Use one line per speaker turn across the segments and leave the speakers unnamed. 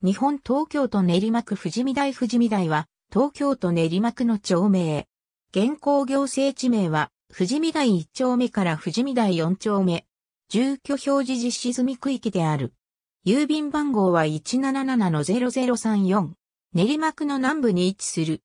日本東京都練馬区富士見台富士見台は、東京都練馬区の町名。現行行政地名は、富士見台1丁目から富士見台4丁目。住居表示実施済み区域である。郵便番号は177-0034。練馬区の南部に位置する。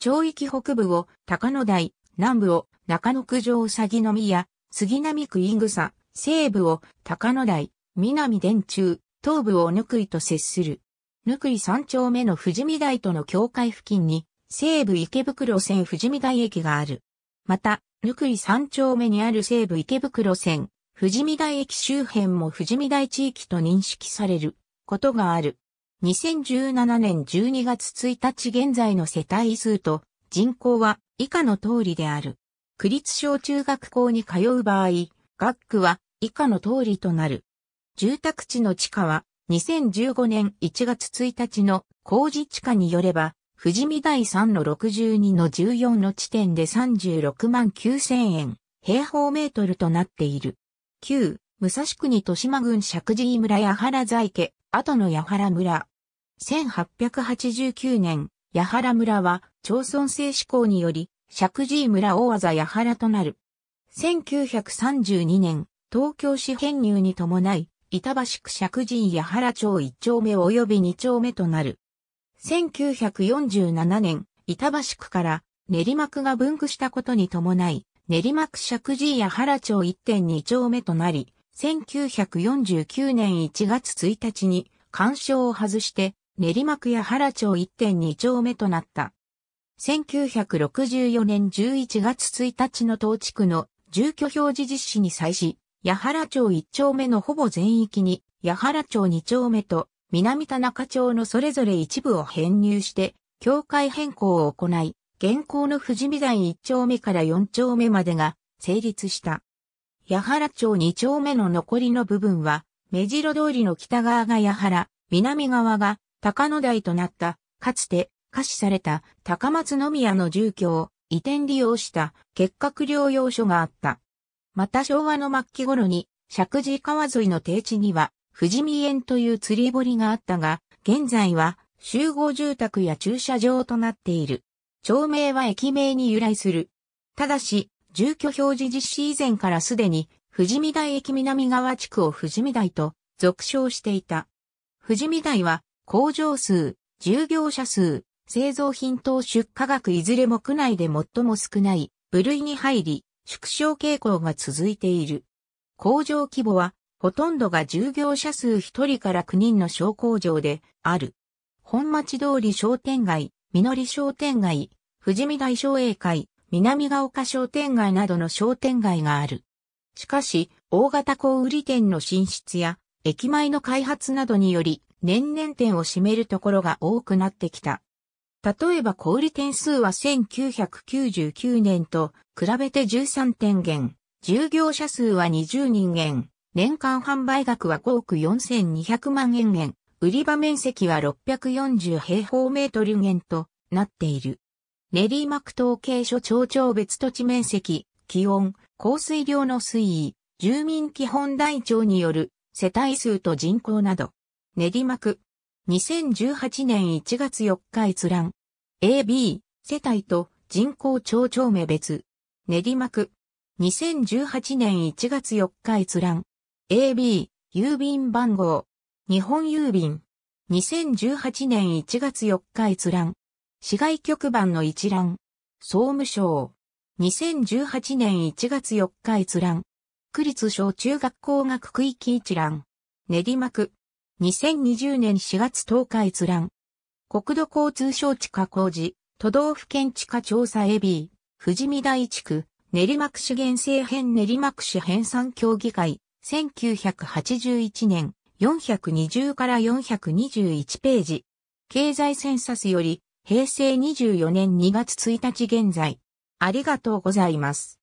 町域北部を高野台、南部を中野区上鷺の宮、杉並区イング西部を高野台、南電柱、東部を小野区と接する。ぬくい三丁目の富士見台との境界付近に、西武池袋線富士見台駅がある。また、ぬくい三丁目にある西武池袋線、富士見台駅周辺も富士見台地域と認識されることがある。2017年12月1日現在の世帯数と人口は以下の通りである。区立小中学校に通う場合、学区は以下の通りとなる。住宅地の地下は2015年1月1日の工事地下によれば、富士見第3の62の14の地点で36万9000円、平方メートルとなっている。旧、武蔵国豊島郡石神井村八原在家、後の八原村。1889年、八原村は町村制施行により、石神井村大技八原となる。1932年、東京市編入に伴い、板橋区石神や原町1丁目及び2丁目となる。1947年、板橋区から練馬区が分区したことに伴い、練馬区石神や原町1.2丁目となり、1949年1月1日に干渉を外して、練馬区や原町1.2丁目となった。1964年11月1日の当地区の住居表示実施に際し、八原町一丁目のほぼ全域に、八原町二丁目と南田中町のそれぞれ一部を編入して、境界変更を行い、現行の富士見山一丁目から四丁目までが成立した。八原町二丁目の残りの部分は、目白通りの北側が八原、南側が高野台となった、かつて、可視された高松宮の住居を移転利用した結核療養所があった。また昭和の末期頃に、石神川沿いの低地には、富士見園という釣り堀があったが、現在は集合住宅や駐車場となっている。町名は駅名に由来する。ただし、住居表示実施以前からすでに、富士見台駅南側地区を富士見台と俗称していた。富士見台は、工場数、従業者数、製造品等出荷額いずれも区内で最も少ない部類に入り、縮小傾向が続いている。工場規模は、ほとんどが従業者数1人から9人の小工場である。本町通り商店街、みのり商店街、富士見大商営会、南ヶ丘商店街などの商店街がある。しかし、大型小売店の進出や、駅前の開発などにより、年々店を占めるところが多くなってきた。例えば小売点数は1999年と比べて13点減、従業者数は20人減、年間販売額は5億4200万円減、売り場面積は640平方メートル減となっている。練馬区統計所町長別土地面積、気温、降水量の推移、住民基本台帳による世帯数と人口など、練馬区2018年1月4日閲覧。AB、世帯と人口町長名別。練馬区。2018年1月4日閲覧。AB、郵便番号。日本郵便。2018年1月4日閲覧。市外局番の一覧。総務省。2018年1月4日閲覧。区立小中学校学区域一覧。練馬区。2020年4月10日閲覧。国土交通省地下工事、都道府県地下調査 AB、富士見台地区、練馬区主原生編練馬区市編産協議会、1981年、420から421ページ。経済センサスより、平成24年2月1日現在。ありがとうございます。